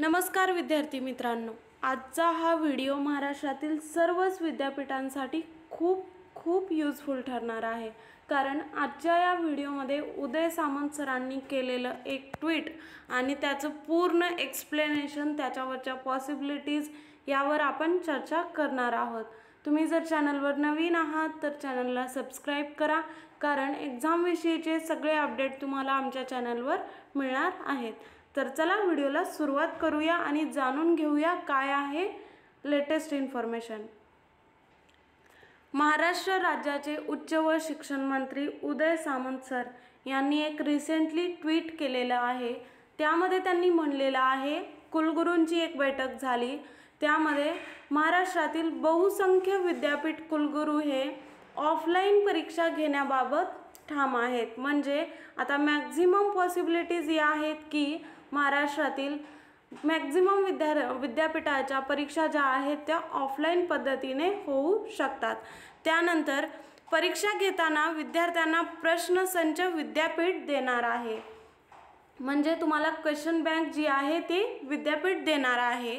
नमस्कार विद्यार्थी मित्रांनो आजचा हा व्हिडिओ महाराष्ट्रातील सर्वच विद्यापीठांसाठी खूप खूप युजफुल ठरणार आहे कारण आजच्या या व्हिडिओमध्ये उदय सामंत सरांनी केलेलं एक ट्विट आणि त्याचं पूर्ण एक्सप्लेनेशन त्याच्यावरच्या पॉसिबिलिटीज यावर आपण चर्चा करणार आहोत तुम्ही जर चॅनलवर नवीन आहात तर चॅनलला सबस्क्राईब करा कारण एक्झामविषयीचे सगळे अपडेट तुम्हाला आमच्या चॅनलवर मिळणार आहेत तर चला व्हिडिओला सुरुवात करूया आणि जाणून घेऊया काय आहे लेटेस्ट इन्फॉर्मेशन महाराष्ट्र राज्याचे उच्च व शिक्षण मंत्री उदय सामंत सर यांनी एक रिसेंटली ट्विट केलेलं आहे त्यामध्ये त्यांनी म्हणलेलं आहे कुलगुरूंची एक बैठक झाली त्यामध्ये महाराष्ट्रातील बहुसंख्य विद्यापीठ कुलगुरू हे ऑफलाईन परीक्षा घेण्याबाबत ठाम आहेत म्हणजे आता मॅक्झिमम पॉसिबिलिटीज या आहेत की महाराष्ट्रातील मॅक्झिमम विद्या विद्यापीठाच्या परीक्षा ज्या आहेत त्या ऑफलाईन पद्धतीने होऊ शकतात त्यानंतर परीक्षा घेताना विद्यार्थ्यांना प्रश्नसंच विद्यापीठ देणार आहे म्हणजे तुम्हाला क्वेश्चन बँक जी आहे ती विद्यापीठ देणार आहे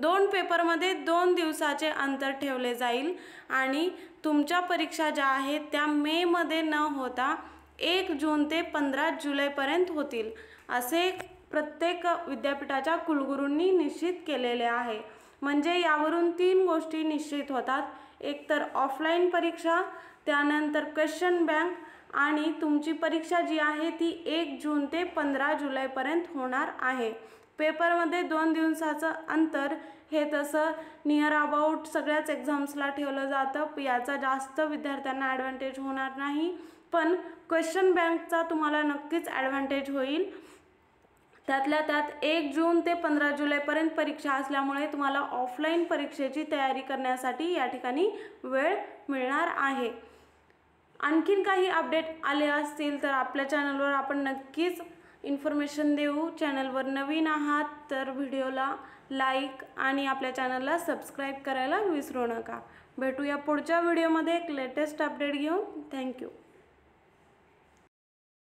दोन पेपरमध्ये दोन दिवसाचे अंतर ठेवले जाईल आणि तुमच्या परीक्षा ज्या आहेत त्या मेमध्ये न होता एक जून ते पंधरा जुलैपर्यंत होतील असे प्रत्येक विद्यापीठाच्या कुलगुरूंनी निश्चित केलेले आहे म्हणजे यावरून तीन गोष्टी निश्चित होतात एकतर ऑफलाईन परीक्षा त्यानंतर क्वेश्चन बँक आणि तुमची परीक्षा जी आहे ती एक जून ते पंधरा जुलैपर्यंत होणार आहे पेपरमध्ये दोन दिवसाचं अंतर हे तसं नियर अबाउट सगळ्याच एक्झाम्सला ठेवलं जातं याचा जास्त विद्यार्थ्यांना ॲडव्हान्टेज होणार नाही पण क्वेश्चन बँकचा तुम्हाला नक्कीच ॲडव्हान्टेज होईल त्यातल्या त्यात एक जून ते पंधरा जुलैपर्यंत परीक्षा असल्यामुळे तुम्हाला ऑफलाईन परीक्षेची तयारी करण्यासाठी या ठिकाणी वेळ मिळणार आहे आणखीन काही अपडेट आले असतील तर आपल्या चॅनलवर आपण नक्कीच इन्फॉर्मेशन देऊ चॅनलवर नवीन आहात तर व्हिडिओला लाईक आणि आपल्या चॅनलला सबस्क्राईब करायला विसरू नका भेटूया पुढच्या व्हिडिओमध्ये एक लेटेस्ट अपडेट घेऊन थँक्यू